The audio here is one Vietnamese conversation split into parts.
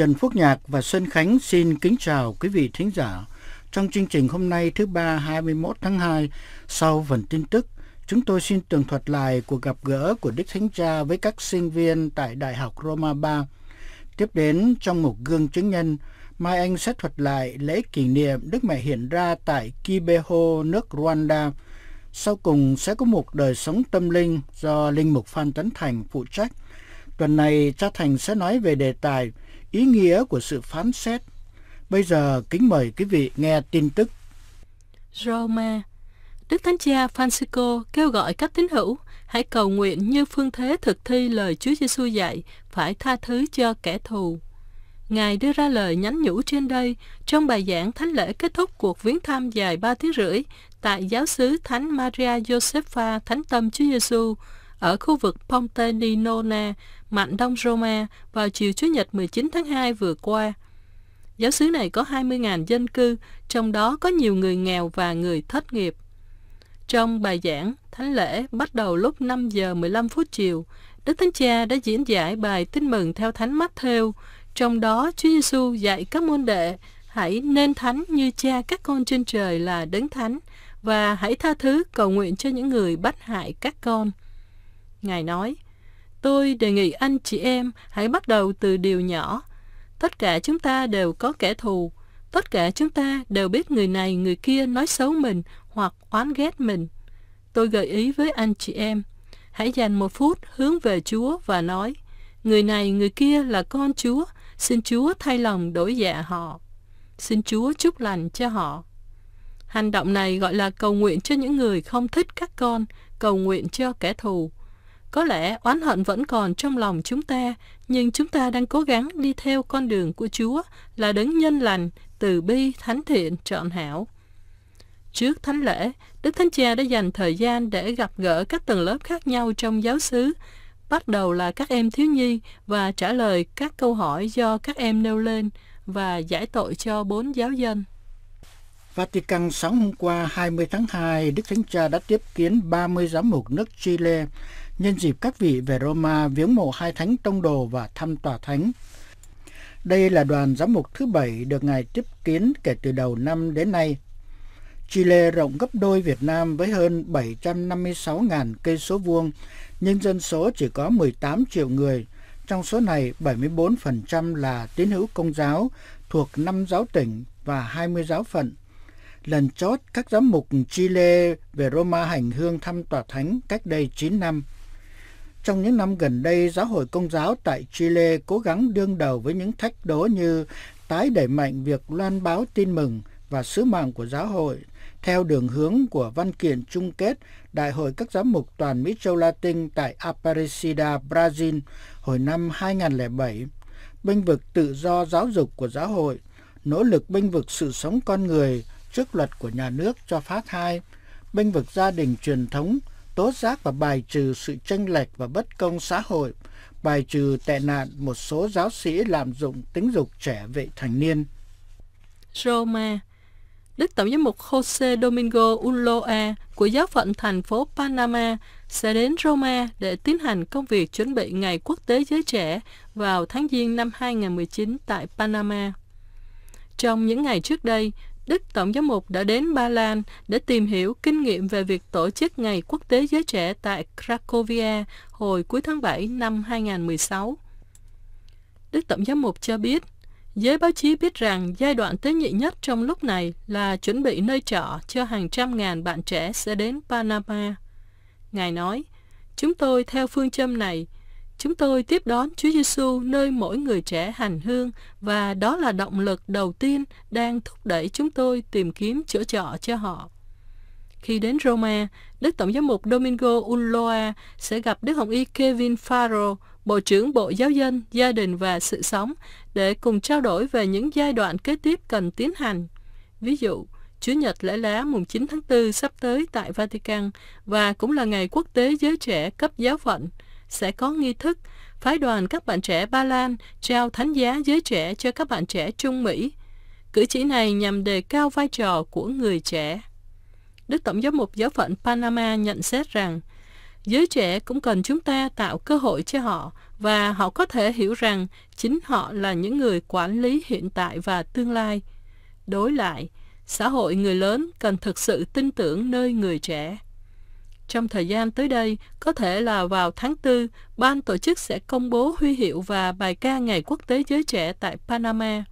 Trần Phúc Nhạc và Xuân Khánh xin kính chào quý vị thính giả. Trong chương trình hôm nay thứ ba 21 tháng 2, sau phần tin tức, chúng tôi xin tường thuật lại cuộc gặp gỡ của Đức Thánh Cha với các sinh viên tại Đại học Roma 3. Tiếp đến, trong một gương chứng nhân, Mai Anh sẽ thuật lại lễ kỷ niệm Đức Mẹ hiện ra tại Kibeho, nước Rwanda. Sau cùng sẽ có một đời sống tâm linh do Linh Mục Phan Tấn Thành phụ trách. Tuần này, cha Thành sẽ nói về đề tài – ý nghĩa của sự phán xét. Bây giờ kính mời quý vị nghe tin tức. Roma Đức Thánh Cha Francisco kêu gọi các tín hữu hãy cầu nguyện như phương thế thực thi lời Chúa Giêsu dạy phải tha thứ cho kẻ thù. Ngài đưa ra lời nhắn nhủ trên đây trong bài giảng thánh lễ kết thúc cuộc viếng thăm dài 3 tiếng rưỡi tại giáo xứ Thánh Maria Josepha Thánh Tâm Chúa Giêsu ở khu vực Ponte di Nona, mạnh đông Roma vào chiều Chủ nhật 19 tháng 2 vừa qua. Giáo xứ này có 20.000 dân cư, trong đó có nhiều người nghèo và người thất nghiệp. Trong bài giảng, Thánh lễ bắt đầu lúc 5 giờ 15 phút chiều, Đức Thánh Cha đã diễn giải bài tin mừng theo Thánh Matthew, trong đó Chúa Giêsu dạy các môn đệ hãy nên thánh như cha các con trên trời là đấng thánh và hãy tha thứ cầu nguyện cho những người bắt hại các con. Ngài nói, tôi đề nghị anh chị em hãy bắt đầu từ điều nhỏ. Tất cả chúng ta đều có kẻ thù. Tất cả chúng ta đều biết người này người kia nói xấu mình hoặc oán ghét mình. Tôi gợi ý với anh chị em, hãy dành một phút hướng về Chúa và nói, người này người kia là con Chúa, xin Chúa thay lòng đổi dạ họ. Xin Chúa chúc lành cho họ. Hành động này gọi là cầu nguyện cho những người không thích các con, cầu nguyện cho kẻ thù. Có lẽ oán hận vẫn còn trong lòng chúng ta, nhưng chúng ta đang cố gắng đi theo con đường của Chúa là đấng nhân lành, từ bi, thánh thiện, trọn hảo. Trước thánh lễ, Đức Thánh Cha đã dành thời gian để gặp gỡ các tầng lớp khác nhau trong giáo xứ, bắt đầu là các em thiếu nhi và trả lời các câu hỏi do các em nêu lên và giải tội cho bốn giáo dân. Vatican sáng hôm qua 20 tháng 2, Đức Thánh Cha đã tiếp kiến 30 giám mục nước Chile nhân dịp các vị về Roma viếng mộ hai thánh tông đồ và thăm tòa thánh. Đây là đoàn giám mục thứ bảy được Ngài tiếp kiến kể từ đầu năm đến nay. Chile rộng gấp đôi Việt Nam với hơn 756.000 cây số vuông, nhưng dân số chỉ có 18 triệu người. Trong số này, 74% là tín hữu công giáo thuộc 5 giáo tỉnh và 20 giáo phận. Lần chót, các giám mục Chile về Roma hành hương thăm tòa thánh cách đây 9 năm. Trong những năm gần đây, giáo hội công giáo tại Chile cố gắng đương đầu với những thách đố như tái đẩy mạnh việc loan báo tin mừng và sứ mạng của giáo hội theo đường hướng của văn kiện chung kết Đại hội các giám mục toàn Mỹ châu Latin tại Aparecida, Brazil hồi năm 2007, bênh vực tự do giáo dục của giáo hội, nỗ lực bênh vực sự sống con người trước luật của nhà nước cho phát hai, bênh vực gia đình truyền thống tố giác và bài trừ sự tranh lệch và bất công xã hội, bài trừ tệ nạn một số giáo sĩ lạm dụng tính dục trẻ vị thành niên. Roma Đức Tổng giám mục Jose Domingo Ulloa của giáo phận thành phố Panama sẽ đến Roma để tiến hành công việc chuẩn bị Ngày Quốc tế Giới Trẻ vào tháng Giêng năm 2019 tại Panama. Trong những ngày trước đây, Đức Tổng giám mục đã đến Ba Lan để tìm hiểu kinh nghiệm về việc tổ chức Ngày Quốc tế Giới Trẻ tại Cracovia hồi cuối tháng 7 năm 2016. Đức Tổng giám mục cho biết, giới báo chí biết rằng giai đoạn tế nhị nhất trong lúc này là chuẩn bị nơi trọ cho hàng trăm ngàn bạn trẻ sẽ đến Panama. Ngài nói, chúng tôi theo phương châm này – Chúng tôi tiếp đón Chúa Giêsu nơi mỗi người trẻ hành hương và đó là động lực đầu tiên đang thúc đẩy chúng tôi tìm kiếm chỗ trọ cho họ. Khi đến Roma, Đức Tổng giám mục Domingo Ulloa sẽ gặp Đức Hồng Y Kevin Faro, Bộ trưởng Bộ Giáo dân, Gia đình và Sự sống, để cùng trao đổi về những giai đoạn kế tiếp cần tiến hành. Ví dụ, Chủ nhật lễ lá mùng 9 tháng 4 sắp tới tại Vatican và cũng là ngày quốc tế giới trẻ cấp giáo phận – sẽ có nghi thức. Phái đoàn các bạn trẻ Ba Lan trao thánh giá giới trẻ cho các bạn trẻ Trung Mỹ. Cử chỉ này nhằm đề cao vai trò của người trẻ. Đức Tổng giám mục giáo phận Panama nhận xét rằng, giới trẻ cũng cần chúng ta tạo cơ hội cho họ và họ có thể hiểu rằng chính họ là những người quản lý hiện tại và tương lai. Đối lại, xã hội người lớn cần thực sự tin tưởng nơi người trẻ. Trong thời gian tới đây, có thể là vào tháng 4, ban tổ chức sẽ công bố huy hiệu và bài ca Ngày Quốc tế Giới Trẻ tại Panama.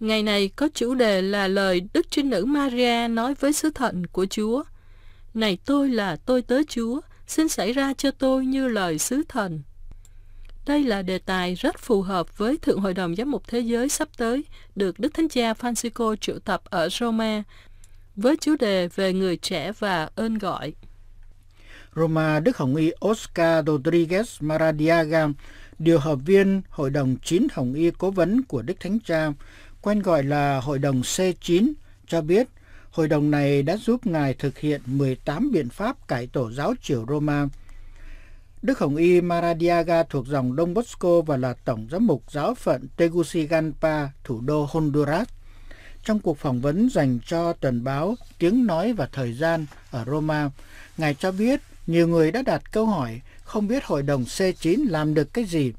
Ngày này có chủ đề là lời Đức Trinh Nữ Maria nói với sứ thận của Chúa. Này tôi là tôi tớ Chúa, xin xảy ra cho tôi như lời sứ thần. Đây là đề tài rất phù hợp với Thượng Hội đồng Giám mục Thế giới sắp tới, được Đức Thánh Cha Francisco triệu tập ở Roma, với chủ đề về người trẻ và ơn gọi. Roma Đức Hồng Y Oscar Rodriguez Maradiaga, điều hợp viên Hội đồng 9 Hồng Y Cố vấn của Đức Thánh Cha, quen gọi là Hội đồng C9, cho biết hội đồng này đã giúp Ngài thực hiện 18 biện pháp cải tổ giáo triều Roma. Đức Hồng Y Maradiaga thuộc dòng Đông Bosco và là Tổng giám mục giáo phận Tegucigalpa, thủ đô Honduras. Trong cuộc phỏng vấn dành cho tuần báo Tiếng Nói và Thời gian ở Roma, Ngài cho biết nhiều người đã đặt câu hỏi không biết hội đồng C9 làm được cái gì.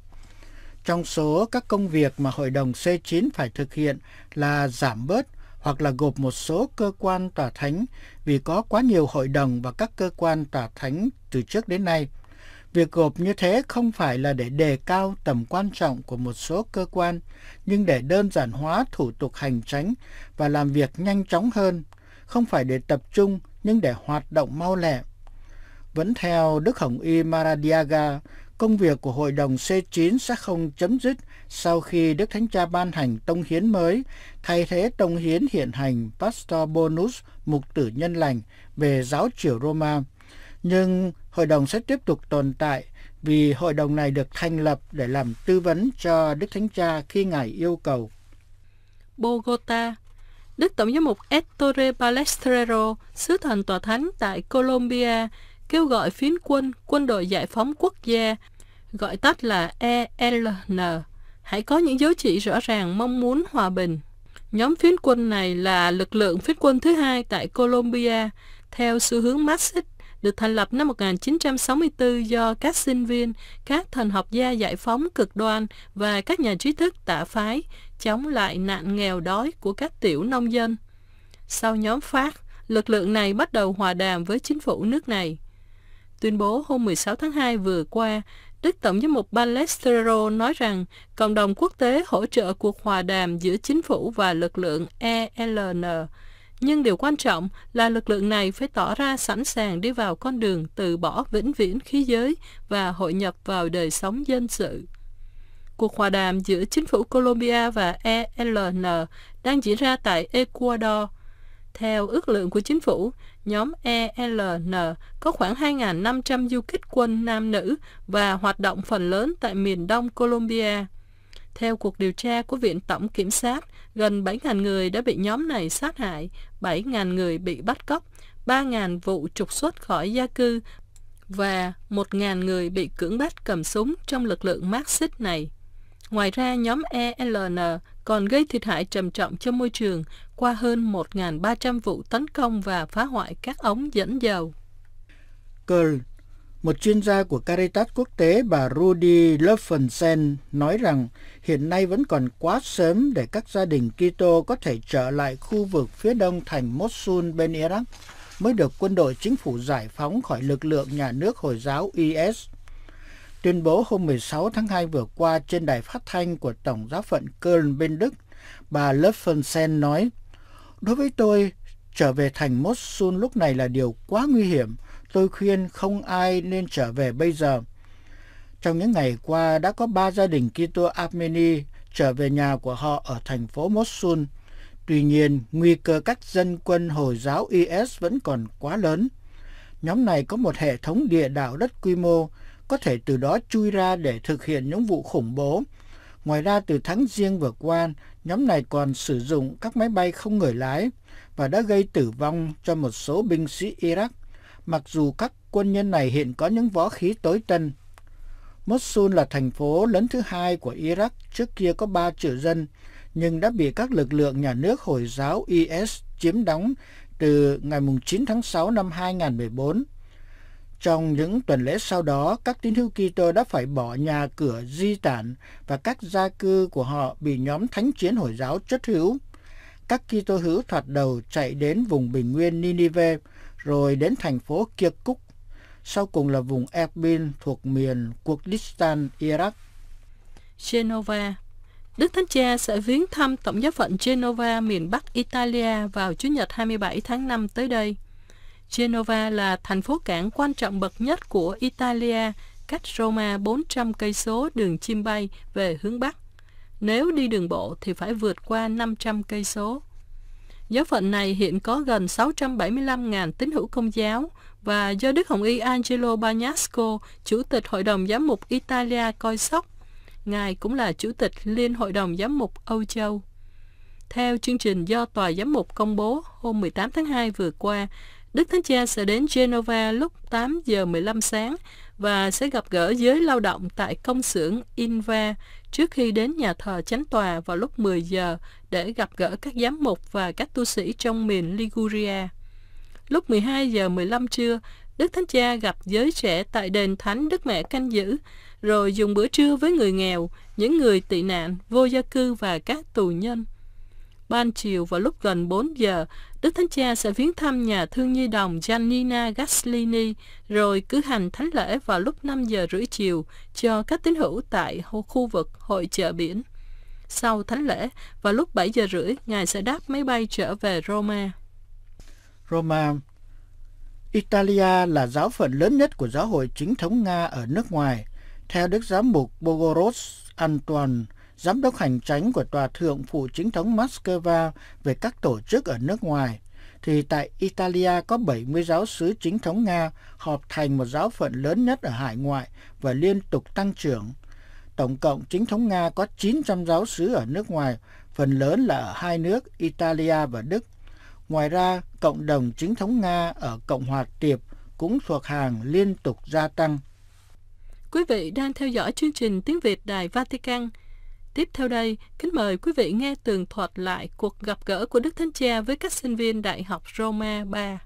Trong số các công việc mà hội đồng C9 phải thực hiện là giảm bớt hoặc là gộp một số cơ quan tòa thánh vì có quá nhiều hội đồng và các cơ quan tòa thánh từ trước đến nay. Việc gộp như thế không phải là để đề cao tầm quan trọng của một số cơ quan, nhưng để đơn giản hóa thủ tục hành tránh và làm việc nhanh chóng hơn, không phải để tập trung nhưng để hoạt động mau lẹ vẫn theo Đức Hồng Y Maradiaga, công việc của Hội đồng C9 sẽ không chấm dứt sau khi Đức Thánh Cha ban hành tông hiến mới, thay thế tông hiến hiện hành Pastor Bonus Mục Tử Nhân Lành về giáo triều Roma. Nhưng hội đồng sẽ tiếp tục tồn tại vì hội đồng này được thành lập để làm tư vấn cho Đức Thánh Cha khi Ngài yêu cầu. Bogota, Đức Tổng giám mục Ettore Balestrero, sứ thần tòa thánh tại Colombia, kêu gọi phiến quân quân đội giải phóng quốc gia, gọi tắt là ELN, hãy có những dấu chỉ rõ ràng mong muốn hòa bình. Nhóm phiến quân này là lực lượng phiến quân thứ hai tại Colombia, theo xu hướng Marxist, được thành lập năm 1964 do các sinh viên, các thần học gia giải phóng cực đoan và các nhà trí thức tả phái chống lại nạn nghèo đói của các tiểu nông dân. Sau nhóm phát lực lượng này bắt đầu hòa đàm với chính phủ nước này tuyên bố hôm 16 tháng 2 vừa qua, Đức Tổng giám mục Balestero nói rằng cộng đồng quốc tế hỗ trợ cuộc hòa đàm giữa chính phủ và lực lượng ELN. Nhưng điều quan trọng là lực lượng này phải tỏ ra sẵn sàng đi vào con đường từ bỏ vĩnh viễn khí giới và hội nhập vào đời sống dân sự. Cuộc hòa đàm giữa chính phủ Colombia và ELN đang diễn ra tại Ecuador – theo ước lượng của chính phủ, nhóm ELN có khoảng 2.500 du kích quân nam nữ và hoạt động phần lớn tại miền đông Colombia. Theo cuộc điều tra của Viện Tổng Kiểm sát, gần 7.000 người đã bị nhóm này sát hại, 7.000 người bị bắt cóc, 3.000 vụ trục xuất khỏi gia cư và 1.000 người bị cưỡng bắt cầm súng trong lực lượng Marxist này. Ngoài ra, nhóm ELN còn gây thiệt hại trầm trọng cho môi trường qua hơn 1.300 vụ tấn công và phá hoại các ống dẫn dầu. Curl, một chuyên gia của Caritas quốc tế bà Rudy Löffensen nói rằng hiện nay vẫn còn quá sớm để các gia đình Kitô có thể trở lại khu vực phía đông thành Mosul bên Iraq mới được quân đội chính phủ giải phóng khỏi lực lượng nhà nước Hồi giáo IS tuyên bố hôm 16 tháng 2 vừa qua trên đài phát thanh của Tổng giáo phận Köln bên Đức, bà Löffelsen nói, Đối với tôi, trở về thành Mosul lúc này là điều quá nguy hiểm. Tôi khuyên không ai nên trở về bây giờ. Trong những ngày qua, đã có ba gia đình Kitô Armeni trở về nhà của họ ở thành phố Mosul. Tuy nhiên, nguy cơ các dân quân Hồi giáo IS vẫn còn quá lớn. Nhóm này có một hệ thống địa đạo đất quy mô có thể từ đó chui ra để thực hiện những vụ khủng bố. Ngoài ra, từ tháng riêng vừa qua, nhóm này còn sử dụng các máy bay không người lái và đã gây tử vong cho một số binh sĩ Iraq, mặc dù các quân nhân này hiện có những võ khí tối tân. Mosul là thành phố lớn thứ hai của Iraq, trước kia có 3 triệu dân, nhưng đã bị các lực lượng nhà nước Hồi giáo IS chiếm đóng từ ngày 9 tháng 6 năm 2014. Trong những tuần lễ sau đó, các tín hữu Kitô đã phải bỏ nhà cửa di tản và các gia cư của họ bị nhóm thánh chiến Hồi giáo chất hữu. Các Kitô hữu thoạt đầu chạy đến vùng bình nguyên Ninive, rồi đến thành phố Kirkuk, sau cùng là vùng Erbil thuộc miền Kurdistan, Iraq. Genova Đức Thánh Cha sẽ viếng thăm Tổng giáo phận Genova miền Bắc Italia vào Chủ nhật 27 tháng 5 tới đây. Genova là thành phố cảng quan trọng bậc nhất của Italia, cách Roma 400 cây số đường chim bay về hướng bắc. Nếu đi đường bộ thì phải vượt qua 500 cây số. Giáo phận này hiện có gần 675.000 tín hữu công giáo và do Đức Hồng Y Angelo Bagnasco, Chủ tịch Hội đồng Giám mục Italia coi sóc. Ngài cũng là Chủ tịch Liên Hội đồng Giám mục Âu Châu. Theo chương trình do Tòa Giám mục công bố hôm 18 tháng 2 vừa qua, Đức Thánh Cha sẽ đến Genova lúc 8 giờ 15 sáng và sẽ gặp gỡ giới lao động tại công xưởng Inva trước khi đến nhà thờ Chánh Tòa vào lúc 10 giờ để gặp gỡ các giám mục và các tu sĩ trong miền Liguria. Lúc 12 giờ 15 trưa, Đức Thánh Cha gặp giới trẻ tại đền Thánh Đức Mẹ Canh Giữ, rồi dùng bữa trưa với người nghèo, những người tị nạn, vô gia cư và các tù nhân. Ban chiều vào lúc gần 4 giờ, Đức Thánh Cha sẽ viếng thăm nhà thương nhi đồng Janina Gaslini, rồi cử hành thánh lễ vào lúc 5 giờ rưỡi chiều cho các tín hữu tại khu vực hội chợ biển. Sau thánh lễ, vào lúc 7 giờ rưỡi, Ngài sẽ đáp máy bay trở về Roma. Roma Italia là giáo phận lớn nhất của giáo hội chính thống Nga ở nước ngoài. Theo Đức Giám mục Bogoros Antoine giám đốc hành tránh của Tòa thượng phụ chính thống Moscow về các tổ chức ở nước ngoài, thì tại Italia có 70 giáo sứ chính thống Nga họp thành một giáo phận lớn nhất ở hải ngoại và liên tục tăng trưởng. Tổng cộng chính thống Nga có 900 giáo sứ ở nước ngoài, phần lớn là ở hai nước Italia và Đức. Ngoài ra, cộng đồng chính thống Nga ở Cộng hòa Tiệp cũng thuộc hàng liên tục gia tăng. Quý vị đang theo dõi chương trình Tiếng Việt Đài Vatican – Tiếp theo đây, kính mời quý vị nghe tường thuật lại cuộc gặp gỡ của Đức Thánh Cha với các sinh viên Đại học Roma 3.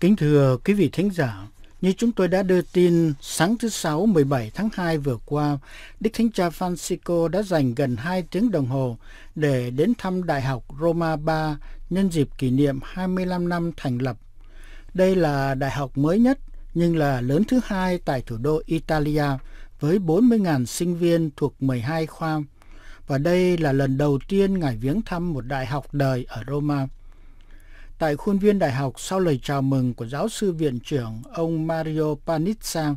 Kính thưa quý vị thính giả, như chúng tôi đã đưa tin, sáng thứ Sáu 17 tháng 2 vừa qua, Đức Thánh Cha Francisco đã dành gần 2 tiếng đồng hồ để đến thăm Đại học Roma III nhân dịp kỷ niệm 25 năm thành lập. Đây là đại học mới nhất nhưng là lớn thứ hai tại thủ đô Italia với 40.000 sinh viên thuộc 12 khoa. Và đây là lần đầu tiên Ngài viếng thăm một đại học đời ở Roma tại khuôn viên đại học sau lời chào mừng của giáo sư viện trưởng ông Mario Panitsang,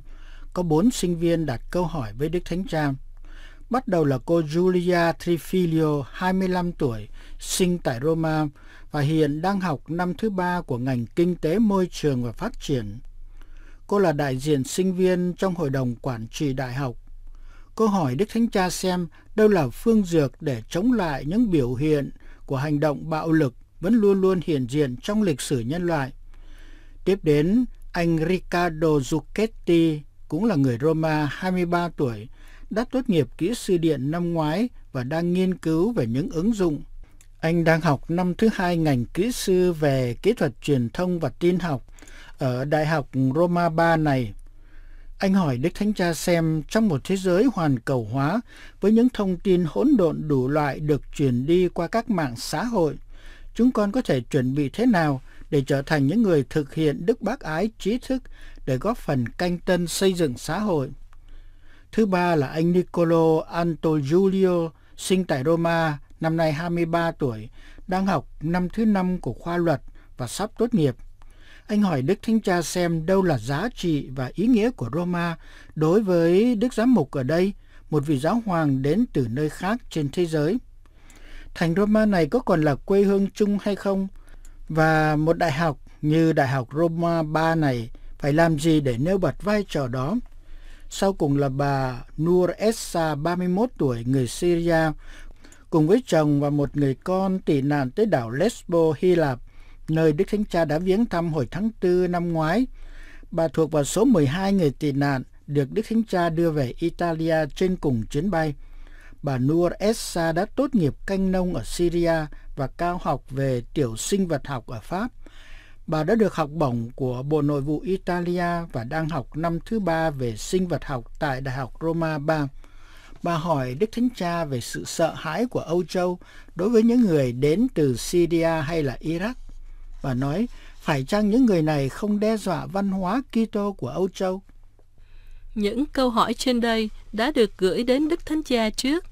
có bốn sinh viên đặt câu hỏi với Đức Thánh Cha. Bắt đầu là cô Julia Trifilio, 25 tuổi, sinh tại Roma và hiện đang học năm thứ ba của ngành kinh tế môi trường và phát triển. Cô là đại diện sinh viên trong hội đồng quản trị đại học. Cô hỏi Đức Thánh Cha xem đâu là phương dược để chống lại những biểu hiện của hành động bạo lực vẫn luôn luôn hiện diện trong lịch sử nhân loại. Tiếp đến, anh Riccardo Zucchetti cũng là người Roma 23 tuổi, đã tốt nghiệp kỹ sư điện năm ngoái và đang nghiên cứu về những ứng dụng. Anh đang học năm thứ hai ngành kỹ sư về kỹ thuật truyền thông và tin học ở Đại học Roma 3 này. Anh hỏi Đức Thánh Cha xem trong một thế giới hoàn cầu hóa với những thông tin hỗn độn đủ loại được truyền đi qua các mạng xã hội – chúng con có thể chuẩn bị thế nào để trở thành những người thực hiện đức bác ái trí thức để góp phần canh tân xây dựng xã hội. Thứ ba là anh Niccolo Antogiulio, sinh tại Roma, năm nay 23 tuổi, đang học năm thứ năm của khoa luật và sắp tốt nghiệp. Anh hỏi Đức Thánh Cha xem đâu là giá trị và ý nghĩa của Roma đối với Đức Giám Mục ở đây, một vị giáo hoàng đến từ nơi khác trên thế giới thành Roma này có còn là quê hương chung hay không? Và một đại học như Đại học Roma 3 này phải làm gì để nêu bật vai trò đó? Sau cùng là bà Nur Essa, 31 tuổi, người Syria, cùng với chồng và một người con tị nạn tới đảo Lesbo, Hy Lạp, nơi Đức Thánh Cha đã viếng thăm hồi tháng 4 năm ngoái. Bà thuộc vào số 12 người tị nạn được Đức Thánh Cha đưa về Italia trên cùng chuyến bay bà Nur Essa đã tốt nghiệp canh nông ở Syria và cao học về tiểu sinh vật học ở Pháp. Bà đã được học bổng của Bộ Nội vụ Italia và đang học năm thứ ba về sinh vật học tại Đại học Roma 3. Bà hỏi Đức Thánh Cha về sự sợ hãi của Âu Châu đối với những người đến từ Syria hay là Iraq. Bà nói, phải chăng những người này không đe dọa văn hóa Kitô của Âu Châu? Những câu hỏi trên đây đã được gửi đến Đức Thánh Cha trước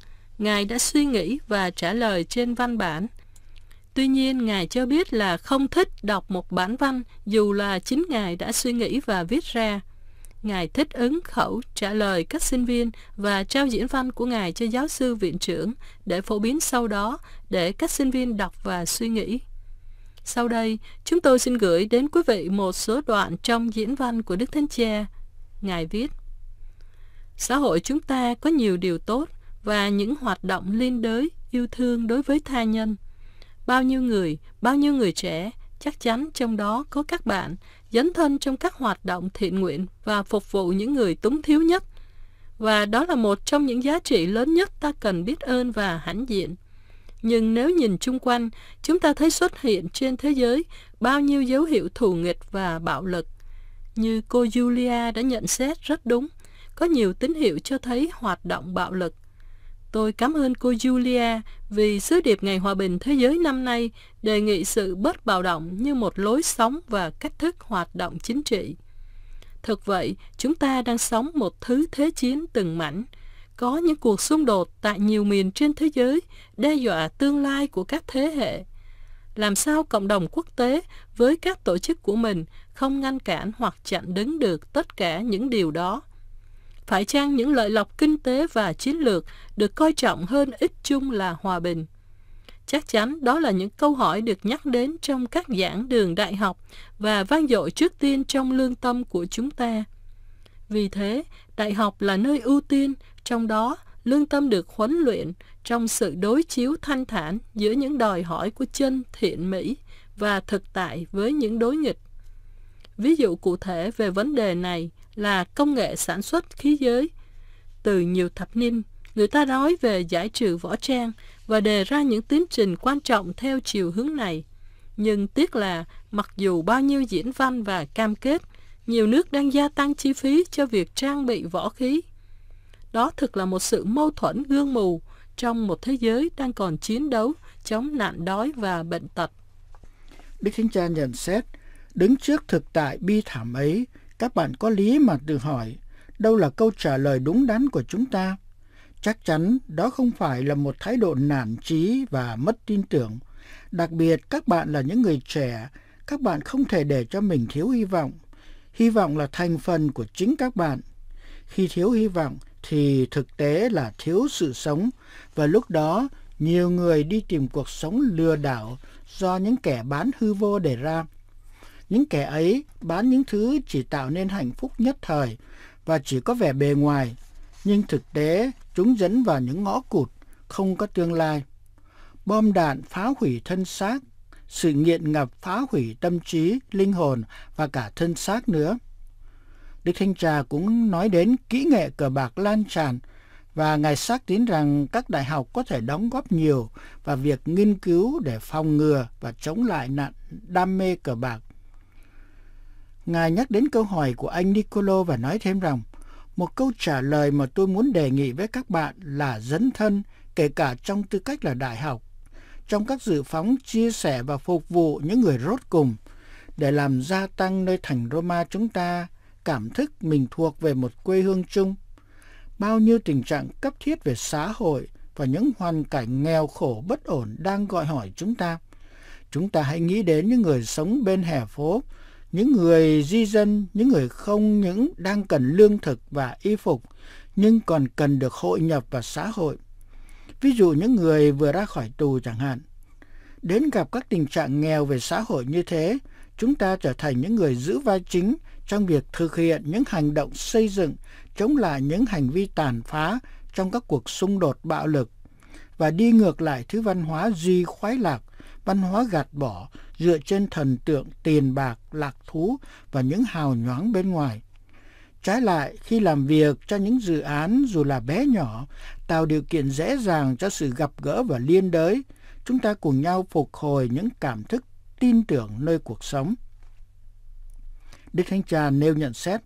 Ngài đã suy nghĩ và trả lời trên văn bản. Tuy nhiên, Ngài cho biết là không thích đọc một bản văn dù là chính Ngài đã suy nghĩ và viết ra. Ngài thích ứng khẩu trả lời các sinh viên và trao diễn văn của Ngài cho giáo sư viện trưởng để phổ biến sau đó để các sinh viên đọc và suy nghĩ. Sau đây, chúng tôi xin gửi đến quý vị một số đoạn trong diễn văn của Đức Thánh Cha. Ngài viết, Xã hội chúng ta có nhiều điều tốt, và những hoạt động liên đới yêu thương đối với tha nhân. Bao nhiêu người, bao nhiêu người trẻ, chắc chắn trong đó có các bạn dấn thân trong các hoạt động thiện nguyện và phục vụ những người túng thiếu nhất. Và đó là một trong những giá trị lớn nhất ta cần biết ơn và hãnh diện. Nhưng nếu nhìn chung quanh, chúng ta thấy xuất hiện trên thế giới bao nhiêu dấu hiệu thù nghịch và bạo lực. Như cô Julia đã nhận xét rất đúng, có nhiều tín hiệu cho thấy hoạt động bạo lực Tôi cảm ơn cô Julia vì sứ điệp Ngày Hòa Bình Thế giới năm nay đề nghị sự bớt bạo động như một lối sống và cách thức hoạt động chính trị. Thực vậy, chúng ta đang sống một thứ thế chiến từng mảnh. Có những cuộc xung đột tại nhiều miền trên thế giới đe dọa tương lai của các thế hệ. Làm sao cộng đồng quốc tế với các tổ chức của mình không ngăn cản hoặc chặn đứng được tất cả những điều đó phải chăng những lợi lộc kinh tế và chiến lược được coi trọng hơn ít chung là hòa bình? Chắc chắn đó là những câu hỏi được nhắc đến trong các giảng đường đại học và vang dội trước tiên trong lương tâm của chúng ta. Vì thế, đại học là nơi ưu tiên, trong đó lương tâm được huấn luyện trong sự đối chiếu thanh thản giữa những đòi hỏi của chân thiện mỹ và thực tại với những đối nghịch. Ví dụ cụ thể về vấn đề này là công nghệ sản xuất khí giới. Từ nhiều thập niên, người ta nói về giải trừ võ trang và đề ra những tiến trình quan trọng theo chiều hướng này. Nhưng tiếc là, mặc dù bao nhiêu diễn văn và cam kết, nhiều nước đang gia tăng chi phí cho việc trang bị võ khí. Đó thực là một sự mâu thuẫn gương mù trong một thế giới đang còn chiến đấu chống nạn đói và bệnh tật. Đức Thánh Cha nhận xét, đứng trước thực tại bi thảm ấy, các bạn có lý mà tự hỏi, đâu là câu trả lời đúng đắn của chúng ta? Chắc chắn đó không phải là một thái độ nản trí và mất tin tưởng. Đặc biệt các bạn là những người trẻ, các bạn không thể để cho mình thiếu hy vọng. Hy vọng là thành phần của chính các bạn. Khi thiếu hy vọng thì thực tế là thiếu sự sống và lúc đó nhiều người đi tìm cuộc sống lừa đảo do những kẻ bán hư vô để ra những kẻ ấy bán những thứ chỉ tạo nên hạnh phúc nhất thời và chỉ có vẻ bề ngoài, nhưng thực tế chúng dẫn vào những ngõ cụt, không có tương lai. Bom đạn phá hủy thân xác, sự nghiện ngập phá hủy tâm trí, linh hồn và cả thân xác nữa. Đức Thanh Trà cũng nói đến kỹ nghệ cờ bạc lan tràn và Ngài xác tín rằng các đại học có thể đóng góp nhiều vào việc nghiên cứu để phòng ngừa và chống lại nạn đam mê cờ bạc Ngài nhắc đến câu hỏi của anh Nicolo và nói thêm rằng, một câu trả lời mà tôi muốn đề nghị với các bạn là dấn thân, kể cả trong tư cách là đại học, trong các dự phóng chia sẻ và phục vụ những người rốt cùng, để làm gia tăng nơi thành Roma chúng ta cảm thức mình thuộc về một quê hương chung. Bao nhiêu tình trạng cấp thiết về xã hội và những hoàn cảnh nghèo khổ bất ổn đang gọi hỏi chúng ta. Chúng ta hãy nghĩ đến những người sống bên hè phố, những người di dân, những người không những đang cần lương thực và y phục, nhưng còn cần được hội nhập vào xã hội. Ví dụ những người vừa ra khỏi tù chẳng hạn. Đến gặp các tình trạng nghèo về xã hội như thế, chúng ta trở thành những người giữ vai chính trong việc thực hiện những hành động xây dựng chống lại những hành vi tàn phá trong các cuộc xung đột bạo lực và đi ngược lại thứ văn hóa duy khoái lạc, văn hóa gạt bỏ dựa trên thần tượng tiền bạc, lạc thú và những hào nhoáng bên ngoài. Trái lại, khi làm việc cho những dự án dù là bé nhỏ, tạo điều kiện dễ dàng cho sự gặp gỡ và liên đới, chúng ta cùng nhau phục hồi những cảm thức tin tưởng nơi cuộc sống. Đức Thánh Cha nêu nhận xét,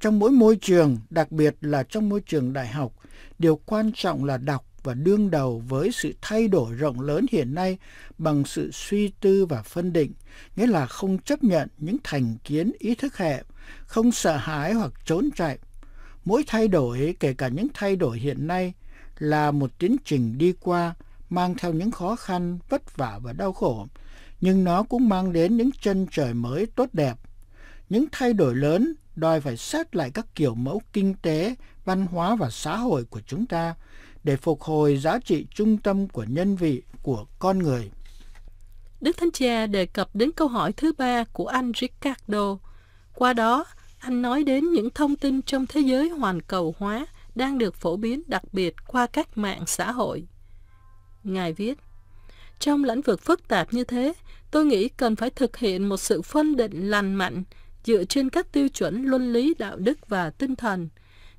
trong mỗi môi trường, đặc biệt là trong môi trường đại học, điều quan trọng là đọc và đương đầu với sự thay đổi rộng lớn hiện nay bằng sự suy tư và phân định, nghĩa là không chấp nhận những thành kiến ý thức hẹp, không sợ hãi hoặc trốn chạy. Mỗi thay đổi, kể cả những thay đổi hiện nay, là một tiến trình đi qua mang theo những khó khăn, vất vả và đau khổ, nhưng nó cũng mang đến những chân trời mới tốt đẹp. Những thay đổi lớn đòi phải xét lại các kiểu mẫu kinh tế, văn hóa và xã hội của chúng ta – để phục hồi giá trị trung tâm của nhân vị của con người. Đức Thánh Cha đề cập đến câu hỏi thứ ba của anh Ricardo. Qua đó, anh nói đến những thông tin trong thế giới hoàn cầu hóa đang được phổ biến đặc biệt qua các mạng xã hội. Ngài viết, Trong lĩnh vực phức tạp như thế, tôi nghĩ cần phải thực hiện một sự phân định lành mạnh dựa trên các tiêu chuẩn luân lý đạo đức và tinh thần,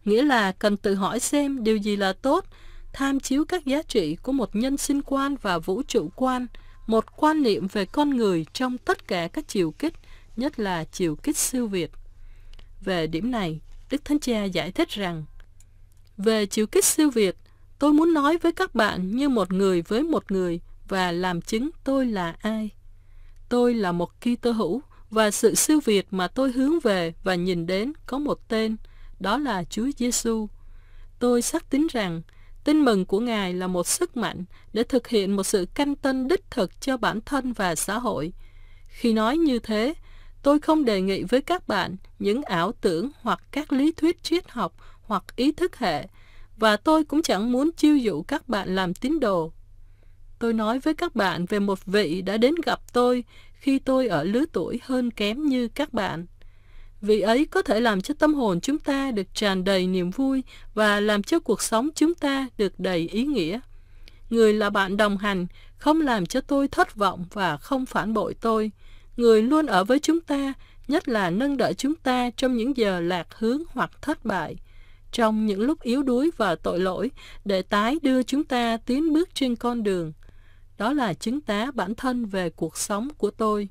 nghĩa là cần tự hỏi xem điều gì là tốt tham chiếu các giá trị của một nhân sinh quan và vũ trụ quan, một quan niệm về con người trong tất cả các chiều kích, nhất là chiều kích siêu Việt. Về điểm này, Đức Thánh Cha giải thích rằng Về chiều kích siêu Việt, tôi muốn nói với các bạn như một người với một người và làm chứng tôi là ai. Tôi là một kỳ tơ hữu và sự siêu Việt mà tôi hướng về và nhìn đến có một tên, đó là Chúa Giêsu. Tôi xác tín rằng Tin mừng của Ngài là một sức mạnh để thực hiện một sự canh tân đích thực cho bản thân và xã hội. Khi nói như thế, tôi không đề nghị với các bạn những ảo tưởng hoặc các lý thuyết triết học hoặc ý thức hệ, và tôi cũng chẳng muốn chiêu dụ các bạn làm tín đồ. Tôi nói với các bạn về một vị đã đến gặp tôi khi tôi ở lứa tuổi hơn kém như các bạn. Vì ấy có thể làm cho tâm hồn chúng ta được tràn đầy niềm vui và làm cho cuộc sống chúng ta được đầy ý nghĩa. Người là bạn đồng hành, không làm cho tôi thất vọng và không phản bội tôi. Người luôn ở với chúng ta, nhất là nâng đỡ chúng ta trong những giờ lạc hướng hoặc thất bại, trong những lúc yếu đuối và tội lỗi để tái đưa chúng ta tiến bước trên con đường. Đó là chứng tá bản thân về cuộc sống của tôi.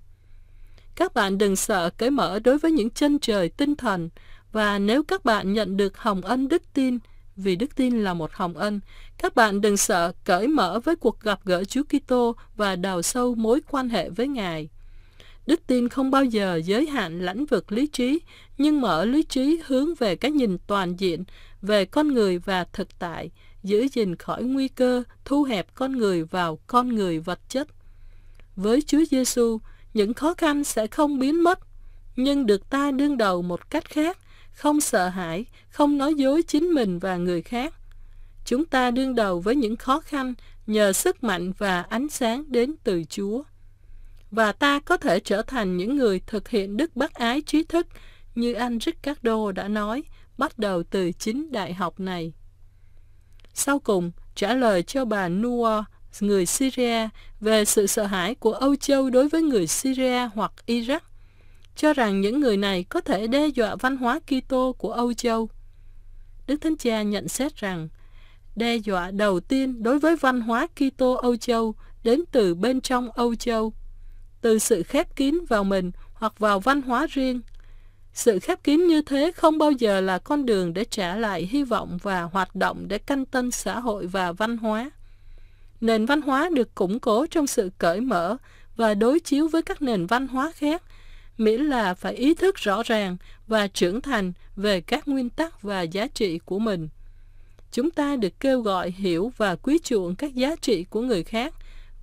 Các bạn đừng sợ cởi mở đối với những chân trời tinh thần và nếu các bạn nhận được hồng ân đức tin, vì đức tin là một hồng ân, các bạn đừng sợ cởi mở với cuộc gặp gỡ Chúa Kitô và đào sâu mối quan hệ với Ngài. Đức tin không bao giờ giới hạn lãnh vực lý trí, nhưng mở lý trí hướng về cái nhìn toàn diện về con người và thực tại, giữ gìn khỏi nguy cơ thu hẹp con người vào con người vật chất. Với Chúa Giêsu, những khó khăn sẽ không biến mất, nhưng được ta đương đầu một cách khác, không sợ hãi, không nói dối chính mình và người khác. Chúng ta đương đầu với những khó khăn nhờ sức mạnh và ánh sáng đến từ Chúa. Và ta có thể trở thành những người thực hiện đức bác ái trí thức như anh Ricardo đã nói, bắt đầu từ chính đại học này. Sau cùng, trả lời cho bà Nua người Syria về sự sợ hãi của Âu Châu đối với người Syria hoặc Iraq, cho rằng những người này có thể đe dọa văn hóa Kitô của Âu Châu. Đức Thánh Cha nhận xét rằng, đe dọa đầu tiên đối với văn hóa Kitô Âu Châu đến từ bên trong Âu Châu, từ sự khép kín vào mình hoặc vào văn hóa riêng. Sự khép kín như thế không bao giờ là con đường để trả lại hy vọng và hoạt động để canh tân xã hội và văn hóa nền văn hóa được củng cố trong sự cởi mở và đối chiếu với các nền văn hóa khác, miễn là phải ý thức rõ ràng và trưởng thành về các nguyên tắc và giá trị của mình. Chúng ta được kêu gọi hiểu và quý chuộng các giá trị của người khác,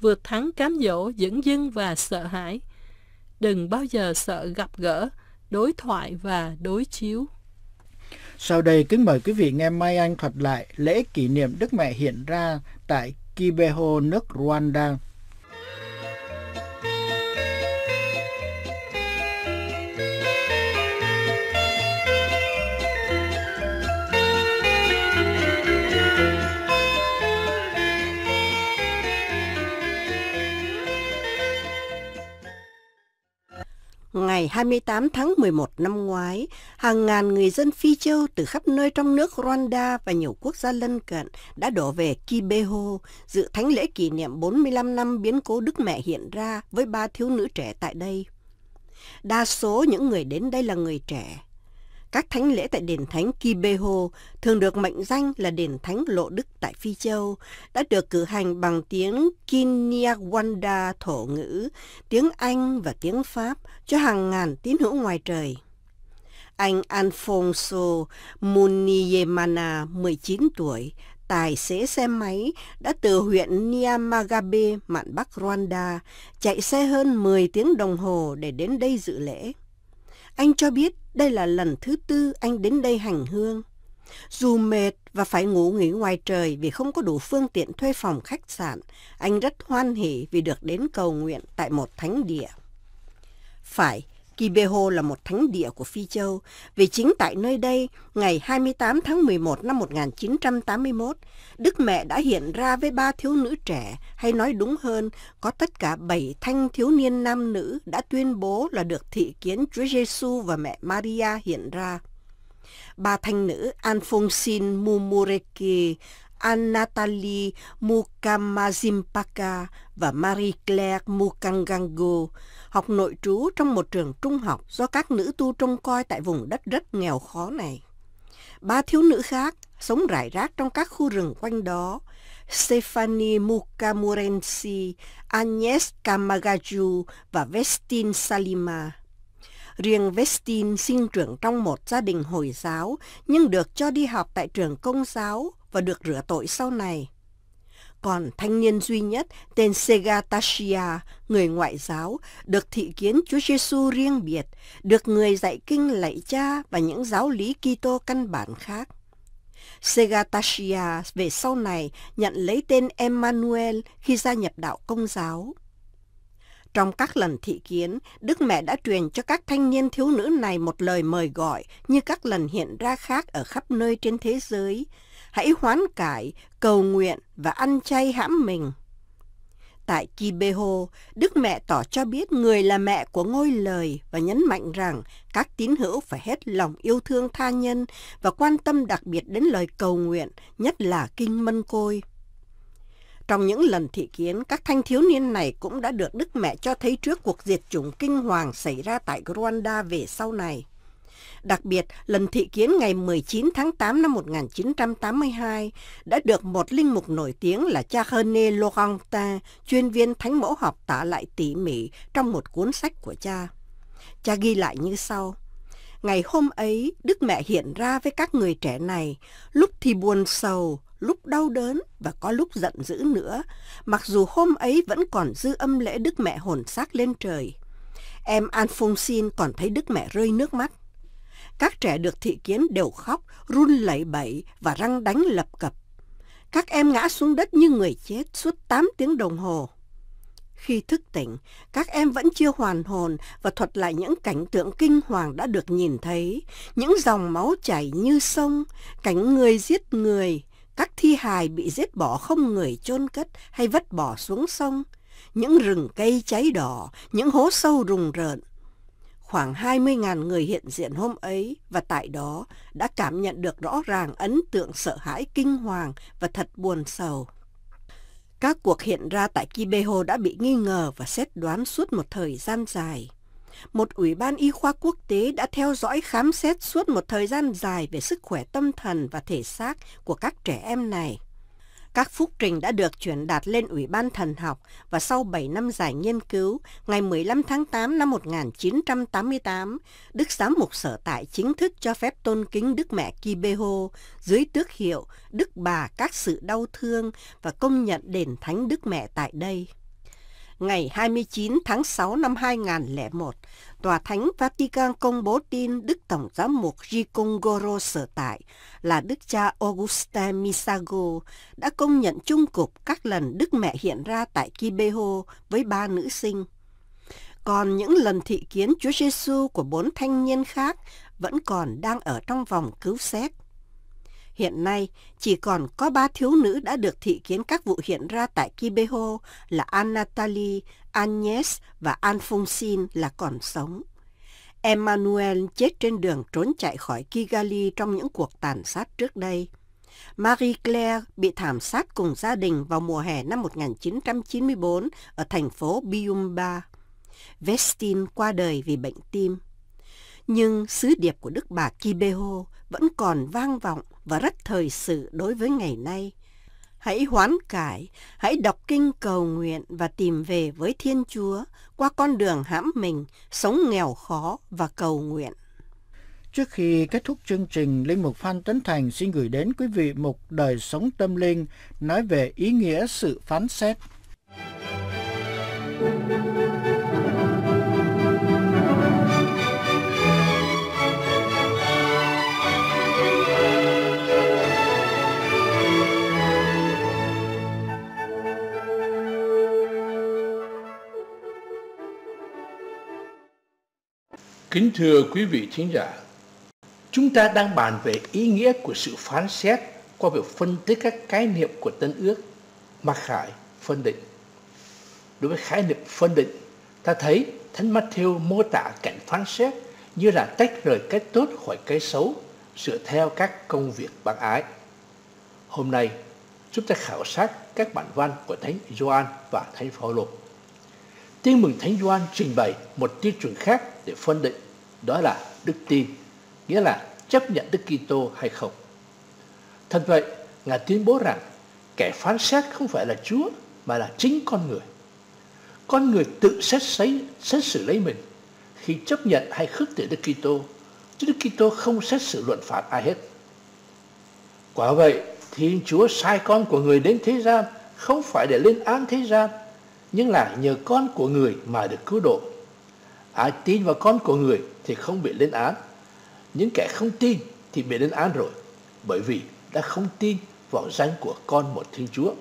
vượt thắng cám dỗ, dẫn dưng và sợ hãi. Đừng bao giờ sợ gặp gỡ, đối thoại và đối chiếu. Sau đây kính mời quý vị nghe Mai Anh thuật lại lễ kỷ niệm Đức Mẹ hiện ra tại Kibeho, nước Rwanda ngày 28 tháng 11 năm ngoái, hàng ngàn người dân Phi Châu từ khắp nơi trong nước Rwanda và nhiều quốc gia lân cận đã đổ về Kibeho dự thánh lễ kỷ niệm 45 năm biến cố Đức Mẹ hiện ra với ba thiếu nữ trẻ tại đây. Đa số những người đến đây là người trẻ, các thánh lễ tại đền thánh Kibeho thường được mệnh danh là đền thánh Lộ Đức tại Phi Châu, đã được cử hành bằng tiếng Kinyarwanda thổ ngữ, tiếng Anh và tiếng Pháp cho hàng ngàn tín hữu ngoài trời. Anh Alfonso Muniyemana, 19 tuổi, tài xế xe máy đã từ huyện Niamagabe, mạn Bắc Rwanda, chạy xe hơn 10 tiếng đồng hồ để đến đây dự lễ. Anh cho biết đây là lần thứ tư anh đến đây hành hương. Dù mệt và phải ngủ nghỉ ngoài trời vì không có đủ phương tiện thuê phòng khách sạn, anh rất hoan hỉ vì được đến cầu nguyện tại một thánh địa. Phải, Kibeho là một thánh địa của Phi Châu, vì chính tại nơi đây, ngày 28 tháng 11 năm 1981, Đức Mẹ đã hiện ra với ba thiếu nữ trẻ, hay nói đúng hơn, có tất cả bảy thanh thiếu niên nam nữ đã tuyên bố là được thị kiến Chúa Giêsu và Mẹ Maria hiện ra. Ba thanh nữ Alphonsine Mumureki, Anatoly Mukamazimpaka và Marie-Claire Mukangango học nội trú trong một trường trung học do các nữ tu trông coi tại vùng đất rất nghèo khó này. Ba thiếu nữ khác sống rải rác trong các khu rừng quanh đó. Stephanie Mukamurensi, Agnes Kamagaju và Vestin Salima. Riêng Westin sinh trưởng trong một gia đình Hồi giáo nhưng được cho đi học tại trường công giáo và được rửa tội sau này. Còn thanh niên duy nhất tên Sega người ngoại giáo, được thị kiến Chúa Giêsu riêng biệt, được người dạy kinh lạy cha và những giáo lý Kitô căn bản khác. Segatashia về sau này nhận lấy tên Emmanuel khi gia nhập đạo công giáo. Trong các lần thị kiến, Đức Mẹ đã truyền cho các thanh niên thiếu nữ này một lời mời gọi như các lần hiện ra khác ở khắp nơi trên thế giới. Hãy hoán cải, cầu nguyện và ăn chay hãm mình. Tại Kibeho, Đức Mẹ tỏ cho biết người là mẹ của ngôi lời và nhấn mạnh rằng các tín hữu phải hết lòng yêu thương tha nhân và quan tâm đặc biệt đến lời cầu nguyện, nhất là kinh mân côi. Trong những lần thị kiến, các thanh thiếu niên này cũng đã được Đức Mẹ cho thấy trước cuộc diệt chủng kinh hoàng xảy ra tại Rwanda về sau này. Đặc biệt, lần thị kiến ngày 19 tháng 8 năm 1982 đã được một linh mục nổi tiếng là cha Charles Laurentin, chuyên viên thánh mẫu học tả lại tỉ mỉ trong một cuốn sách của cha. Cha ghi lại như sau. Ngày hôm ấy, Đức Mẹ hiện ra với các người trẻ này, lúc thì buồn sầu, lúc đau đớn và có lúc giận dữ nữa, mặc dù hôm ấy vẫn còn dư âm lễ Đức Mẹ hồn xác lên trời. Em An xin còn thấy Đức Mẹ rơi nước mắt. Các trẻ được thị kiến đều khóc, run lẩy bẩy và răng đánh lập cập. Các em ngã xuống đất như người chết suốt 8 tiếng đồng hồ. Khi thức tỉnh, các em vẫn chưa hoàn hồn và thuật lại những cảnh tượng kinh hoàng đã được nhìn thấy, những dòng máu chảy như sông, cảnh người giết người, các thi hài bị giết bỏ không người chôn cất hay vất bỏ xuống sông, những rừng cây cháy đỏ, những hố sâu rùng rợn. Khoảng 20.000 người hiện diện hôm ấy và tại đó đã cảm nhận được rõ ràng ấn tượng sợ hãi kinh hoàng và thật buồn sầu. Các cuộc hiện ra tại Kibeho đã bị nghi ngờ và xét đoán suốt một thời gian dài một ủy ban y khoa quốc tế đã theo dõi khám xét suốt một thời gian dài về sức khỏe tâm thần và thể xác của các trẻ em này. Các phúc trình đã được chuyển đạt lên Ủy ban Thần học và sau 7 năm dài nghiên cứu, ngày 15 tháng 8 năm 1988, Đức Giám mục sở tại chính thức cho phép tôn kính Đức Mẹ Kibeho dưới tước hiệu Đức Bà Các Sự Đau Thương và công nhận đền thánh Đức Mẹ tại đây ngày 29 tháng 6 năm 2001, Tòa Thánh Vatican công bố tin Đức Tổng Giám mục Gikongoro sở tại là Đức cha Auguste Misago đã công nhận chung cục các lần Đức Mẹ hiện ra tại Kibeho với ba nữ sinh. Còn những lần thị kiến Chúa Giêsu của bốn thanh niên khác vẫn còn đang ở trong vòng cứu xét. Hiện nay, chỉ còn có ba thiếu nữ đã được thị kiến các vụ hiện ra tại Kibeho là Anatoly, Agnes và Alphonsine là còn sống. Emmanuel chết trên đường trốn chạy khỏi Kigali trong những cuộc tàn sát trước đây. Marie Claire bị thảm sát cùng gia đình vào mùa hè năm 1994 ở thành phố Biumba. Vestin qua đời vì bệnh tim nhưng sứ điệp của Đức bà Kibeho vẫn còn vang vọng và rất thời sự đối với ngày nay. Hãy hoán cải, hãy đọc kinh cầu nguyện và tìm về với Thiên Chúa qua con đường hãm mình, sống nghèo khó và cầu nguyện. Trước khi kết thúc chương trình, Linh Mục Phan Tấn Thành xin gửi đến quý vị một Đời Sống Tâm Linh nói về ý nghĩa sự phán xét. Kính thưa quý vị thính giả, chúng ta đang bàn về ý nghĩa của sự phán xét qua việc phân tích các khái niệm của Tân Ước mặc Khải phân định. Đối với khái niệm phân định, ta thấy Thánh Matthew mô tả cảnh phán xét như là tách rời cái tốt khỏi cái xấu dựa theo các công việc bác ái. Hôm nay, chúng ta khảo sát các bản văn của Thánh Gioan và Thánh Phaolô. Tin mừng Thánh Gioan trình bày một tiêu chuẩn khác để phân định, đó là đức tin, nghĩa là chấp nhận Đức Kitô hay không. Thật vậy, Ngài tuyên bố rằng kẻ phán xét không phải là Chúa mà là chính con người. Con người tự xét sấy, xét xử lấy mình khi chấp nhận hay khước từ Đức Kitô, chứ Đức Kitô không xét xử luận phạt ai hết. Quả vậy, Thiên Chúa sai con của người đến thế gian không phải để lên án thế gian nhưng lại nhờ con của người mà được cứu độ. Ai tin vào con của người thì không bị lên án. Những kẻ không tin thì bị lên án rồi, bởi vì đã không tin vào danh của con một Thiên Chúa.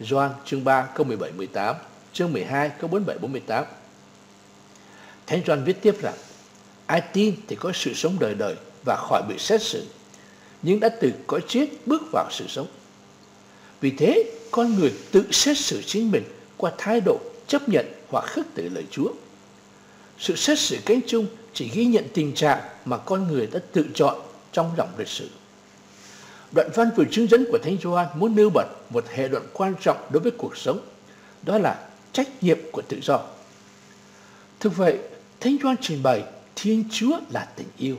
Doan chương 3 câu 17 18, chương 12 câu 47 48. Thánh Doan viết tiếp rằng: Ai tin thì có sự sống đời đời và khỏi bị xét xử, nhưng đã từ cõi chết bước vào sự sống. Vì thế, con người tự xét xử chính mình qua thái độ chấp nhận hoặc khước từ lời Chúa. Sự xét xử cánh chung chỉ ghi nhận tình trạng mà con người đã tự chọn trong dòng lịch sử. Đoạn văn vừa chứng dẫn của Thánh Gioan muốn nêu bật một hệ luận quan trọng đối với cuộc sống, đó là trách nhiệm của tự do. Thực vậy, Thánh Gioan trình bày Thiên Chúa là tình yêu.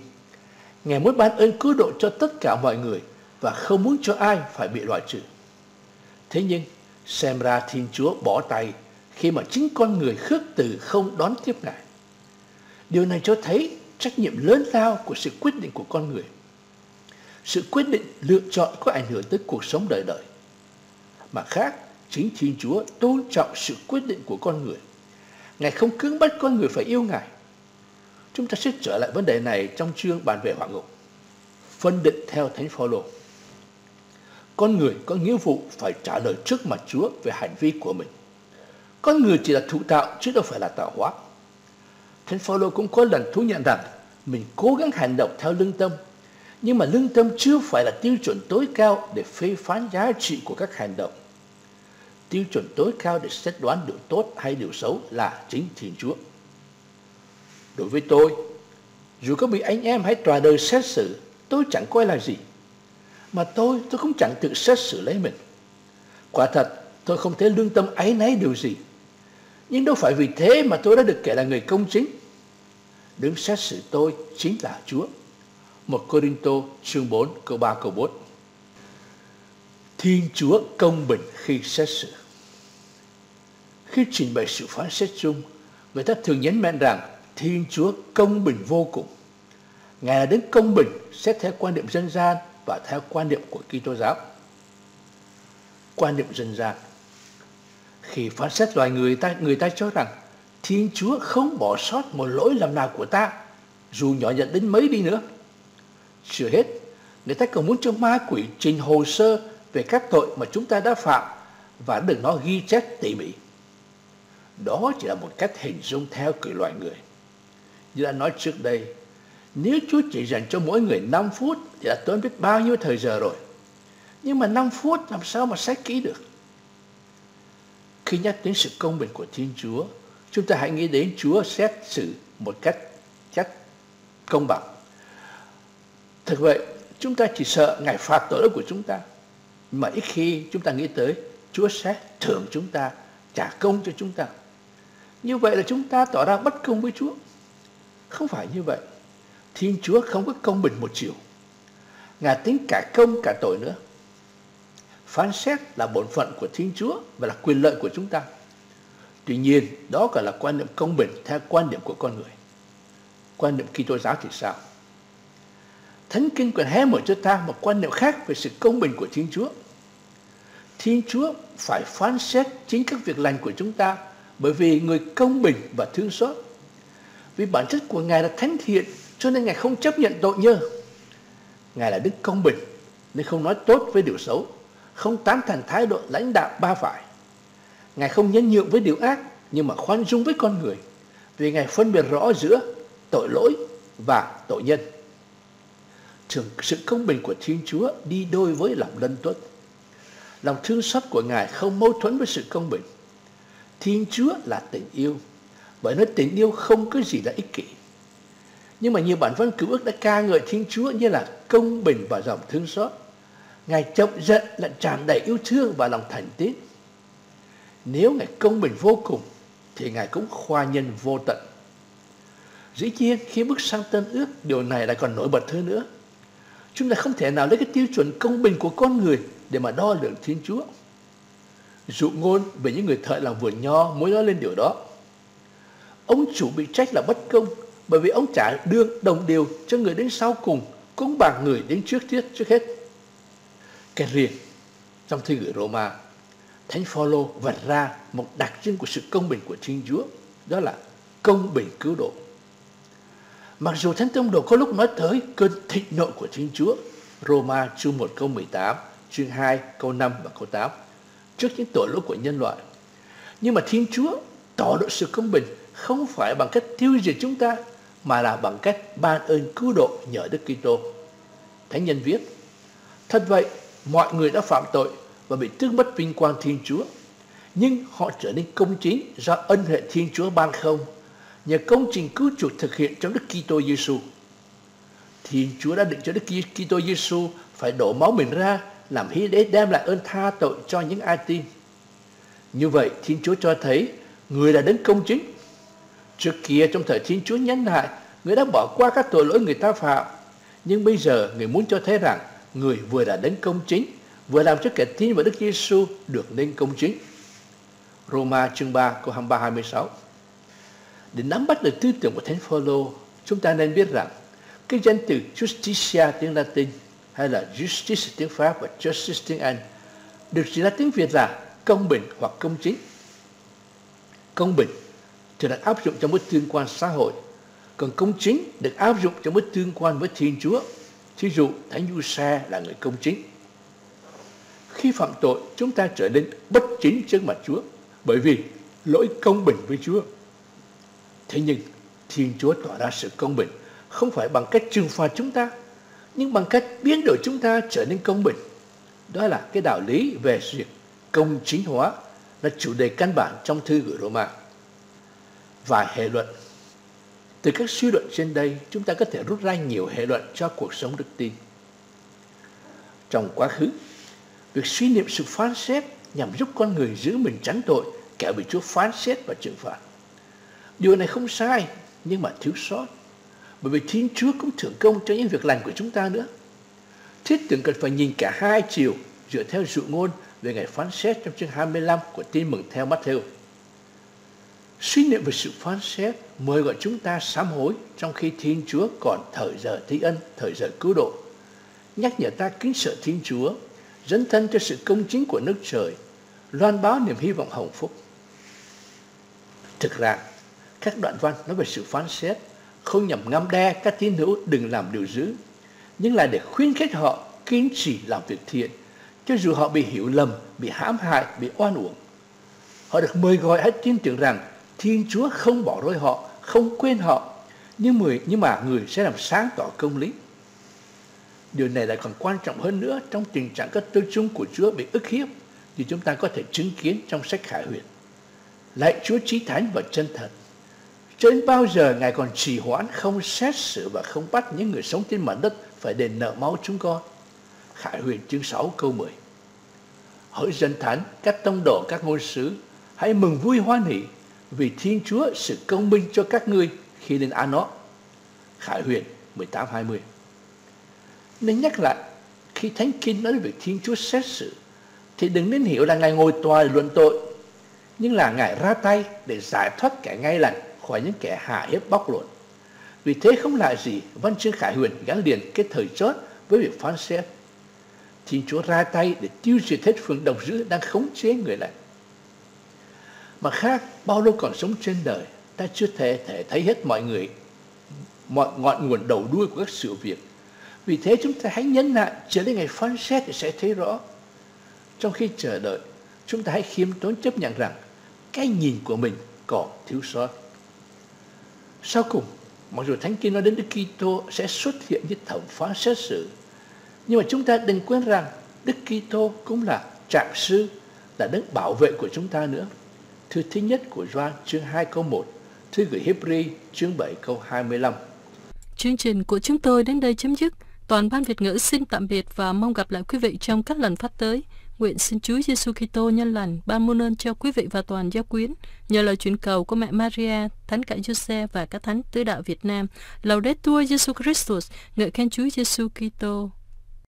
Ngài muốn ban ơn cứu độ cho tất cả mọi người và không muốn cho ai phải bị loại trừ. Thế nhưng, Xem ra Thiên Chúa bỏ tay khi mà chính con người khước từ không đón tiếp Ngài. Điều này cho thấy trách nhiệm lớn lao của sự quyết định của con người. Sự quyết định lựa chọn có ảnh hưởng tới cuộc sống đời đời. Mà khác, chính Thiên Chúa tôn trọng sự quyết định của con người. Ngài không cưỡng bắt con người phải yêu Ngài. Chúng ta sẽ trở lại vấn đề này trong chương bàn về hỏa ngục. Phân định theo Thánh Phaolô con người có nghĩa vụ phải trả lời trước mặt Chúa về hành vi của mình. Con người chỉ là thụ tạo chứ đâu phải là tạo hóa. Thánh Phaolô cũng có lần thú nhận rằng mình cố gắng hành động theo lương tâm, nhưng mà lương tâm chưa phải là tiêu chuẩn tối cao để phê phán giá trị của các hành động. Tiêu chuẩn tối cao để xét đoán điều tốt hay điều xấu là chính Thiên Chúa. Đối với tôi, dù có bị anh em hay tòa đời xét xử, tôi chẳng coi là gì mà tôi, tôi cũng chẳng tự xét xử lấy mình. Quả thật, tôi không thấy lương tâm áy náy điều gì. Nhưng đâu phải vì thế mà tôi đã được kể là người công chính. Đứng xét xử tôi chính là Chúa. Một Corinto chương 4 câu 3 câu 4. Thiên Chúa công bình khi xét xử. Khi trình bày sự phán xét chung, người ta thường nhấn mạnh rằng Thiên Chúa công bình vô cùng. Ngài là đến công bình xét theo quan niệm dân gian và theo quan niệm của Kitô giáo. Quan niệm dân gian khi phán xét loài người ta người ta cho rằng Thiên Chúa không bỏ sót một lỗi lầm nào của ta dù nhỏ nhặt đến mấy đi nữa. Chưa hết, người ta còn muốn cho ma quỷ trình hồ sơ về các tội mà chúng ta đã phạm và được nó ghi chép tỉ mỉ. Đó chỉ là một cách hình dung theo kiểu loài người. Như đã nói trước đây, nếu Chúa chỉ dành cho mỗi người 5 phút thì đã tốn biết bao nhiêu thời giờ rồi. Nhưng mà 5 phút làm sao mà xét kỹ được? Khi nhắc đến sự công bình của Thiên Chúa, chúng ta hãy nghĩ đến Chúa xét xử một cách chắc công bằng. Thật vậy, chúng ta chỉ sợ Ngài phạt tội lỗi của chúng ta. Mà ít khi chúng ta nghĩ tới Chúa sẽ thưởng chúng ta, trả công cho chúng ta. Như vậy là chúng ta tỏ ra bất công với Chúa. Không phải như vậy. Thiên Chúa không có công bình một chiều. Ngài tính cả công cả tội nữa. Phán xét là bổn phận của Thiên Chúa và là quyền lợi của chúng ta. Tuy nhiên, đó gọi là quan niệm công bình theo quan niệm của con người. Quan niệm Kitô giáo thì sao? Thánh Kinh còn hé mở cho ta một quan niệm khác về sự công bình của Thiên Chúa. Thiên Chúa phải phán xét chính các việc lành của chúng ta bởi vì người công bình và thương xót. Vì bản chất của Ngài là thánh thiện cho nên Ngài không chấp nhận tội nhơ. Ngài là Đức công bình, nên không nói tốt với điều xấu, không tán thành thái độ lãnh đạo ba phải. Ngài không nhân nhượng với điều ác, nhưng mà khoan dung với con người, vì Ngài phân biệt rõ giữa tội lỗi và tội nhân. Thường sự công bình của Thiên Chúa đi đôi với lòng lân tuất. Lòng thương xót của Ngài không mâu thuẫn với sự công bình. Thiên Chúa là tình yêu, bởi nó tình yêu không có gì là ích kỷ. Nhưng mà nhiều bản văn cứu ước đã ca ngợi Thiên Chúa như là công bình và lòng thương xót. Ngài chậm giận lại tràn đầy yêu thương và lòng thành tín. Nếu Ngài công bình vô cùng thì Ngài cũng khoa nhân vô tận. Dĩ nhiên khi bước sang tân ước điều này lại còn nổi bật hơn nữa. Chúng ta không thể nào lấy cái tiêu chuẩn công bình của con người để mà đo lường Thiên Chúa. Dụ ngôn về những người thợ làm vườn nho mới nói lên điều đó. Ông chủ bị trách là bất công bởi vì ông trả lương đồng đều cho người đến sau cùng cũng bằng người đến trước tiết trước hết. Cái riêng trong thư gửi Roma, Thánh Phaolô vạch ra một đặc trưng của sự công bình của Thiên Chúa, đó là công bình cứu độ. Mặc dù Thánh Tông Đồ có lúc nói tới cơn thịnh nộ của Thiên Chúa, Roma chương 1 câu 18, chương 2 câu 5 và câu 8, trước những tội lỗi của nhân loại. Nhưng mà Thiên Chúa tỏ độ sự công bình không phải bằng cách tiêu diệt chúng ta mà là bằng cách ban ơn cứu độ nhờ Đức Kitô. Thánh nhân viết: Thật vậy, mọi người đã phạm tội và bị tước mất vinh quang Thiên Chúa, nhưng họ trở nên công chính do ân huệ Thiên Chúa ban không, nhờ công trình cứu chuộc thực hiện trong Đức Kitô Giêsu. Thiên Chúa đã định cho Đức Kitô Giêsu phải đổ máu mình ra làm hy để đem lại ơn tha tội cho những ai tin. Như vậy, Thiên Chúa cho thấy người là đấng công chính Trước kia trong thời Thiên Chúa nhân hại, người đã bỏ qua các tội lỗi người ta phạm. Nhưng bây giờ người muốn cho thấy rằng người vừa đã đến công chính, vừa làm cho kẻ tin vào Đức Giêsu được nên công chính. Roma chương 3 câu 23 26. Để nắm bắt được tư tưởng của Thánh Phaolô, chúng ta nên biết rằng cái danh từ justicia tiếng Latin hay là justice tiếng Pháp và justice tiếng Anh được chỉ ra tiếng Việt là công bình hoặc công chính. Công bình thì được áp dụng trong mối tương quan xã hội. Còn công chính được áp dụng trong mối tương quan với Thiên Chúa. Thí dụ, Thánh Du Sa là người công chính. Khi phạm tội, chúng ta trở nên bất chính trước mặt Chúa bởi vì lỗi công bình với Chúa. Thế nhưng, Thiên Chúa tỏ ra sự công bình không phải bằng cách trừng phạt chúng ta, nhưng bằng cách biến đổi chúng ta trở nên công bình. Đó là cái đạo lý về việc công chính hóa là chủ đề căn bản trong thư gửi Roma và hệ luận. Từ các suy luận trên đây, chúng ta có thể rút ra nhiều hệ luận cho cuộc sống đức tin. Trong quá khứ, việc suy niệm sự phán xét nhằm giúp con người giữ mình tránh tội kẻ bị Chúa phán xét và trừng phạt. Điều này không sai, nhưng mà thiếu sót. Bởi vì Thiên Chúa cũng thưởng công cho những việc lành của chúng ta nữa. Thiết tưởng cần phải nhìn cả hai chiều dựa theo dụ ngôn về ngày phán xét trong chương 25 của tin mừng theo Matthew. Suy niệm về sự phán xét mời gọi chúng ta sám hối trong khi Thiên Chúa còn thời giờ thi ân, thời giờ cứu độ. Nhắc nhở ta kính sợ Thiên Chúa, dẫn thân cho sự công chính của nước trời, loan báo niềm hy vọng hồng phúc. Thực ra, các đoạn văn nói về sự phán xét không nhằm ngâm đe các tín hữu đừng làm điều dữ, nhưng là để khuyến khích họ kiên trì làm việc thiện, cho dù họ bị hiểu lầm, bị hãm hại, bị oan uổng. Họ được mời gọi hãy tin tưởng rằng Thiên Chúa không bỏ rơi họ, không quên họ, nhưng người nhưng mà người sẽ làm sáng tỏ công lý. Điều này lại còn quan trọng hơn nữa trong tình trạng các tư chung của Chúa bị ức hiếp thì chúng ta có thể chứng kiến trong sách Khải Huyền. Lạy Chúa trí thánh và chân thật. Trên bao giờ Ngài còn trì hoãn không xét xử và không bắt những người sống trên mặt đất phải đền nợ máu chúng con. Khải Huyền chương 6 câu 10 Hỡi dân thánh, các tông độ, các ngôn sứ, hãy mừng vui hoan hỷ vì Thiên Chúa sự công minh cho các ngươi khi đến nó Khải Huyền 18:20. Nên nhắc lại, khi Thánh Kinh nói về Thiên Chúa xét xử thì đừng nên hiểu là Ngài ngồi tòa luận tội, nhưng là Ngài ra tay để giải thoát kẻ ngay lành khỏi những kẻ hạ hiếp bóc lột. Vì thế không là gì văn chương Khải Huyền gắn liền cái thời chót với việc phán xét. Thiên Chúa ra tay để tiêu diệt hết phương đồng dữ đang khống chế người lành mà khác, bao lâu còn sống trên đời, ta chưa thể thể thấy hết mọi người, mọi ngọn nguồn đầu đuôi của các sự việc. Vì thế chúng ta hãy nhấn lại, chờ đến ngày phán xét thì sẽ thấy rõ. Trong khi chờ đợi, chúng ta hãy khiêm tốn chấp nhận rằng cái nhìn của mình còn thiếu sót. Sau cùng, mặc dù Thánh Kinh nói đến Đức Kitô sẽ xuất hiện như thẩm phán xét xử, nhưng mà chúng ta đừng quên rằng Đức Kitô cũng là trạm sư, là đấng bảo vệ của chúng ta nữa thư thứ nhất của Gioan chương 2 câu 1, thư gửi Hebrew chương 7 câu 25. Chương trình của chúng tôi đến đây chấm dứt. Toàn ban Việt ngữ xin tạm biệt và mong gặp lại quý vị trong các lần phát tới. Nguyện xin Chúa Giêsu Kitô nhân lành ban muôn ơn cho quý vị và toàn gia quyến nhờ lời chuyển cầu của mẹ Maria, thánh cả Giuse và các thánh tứ đạo Việt Nam. Laudetur Giêsu Christus, ngợi khen Chúa Giêsu Kitô.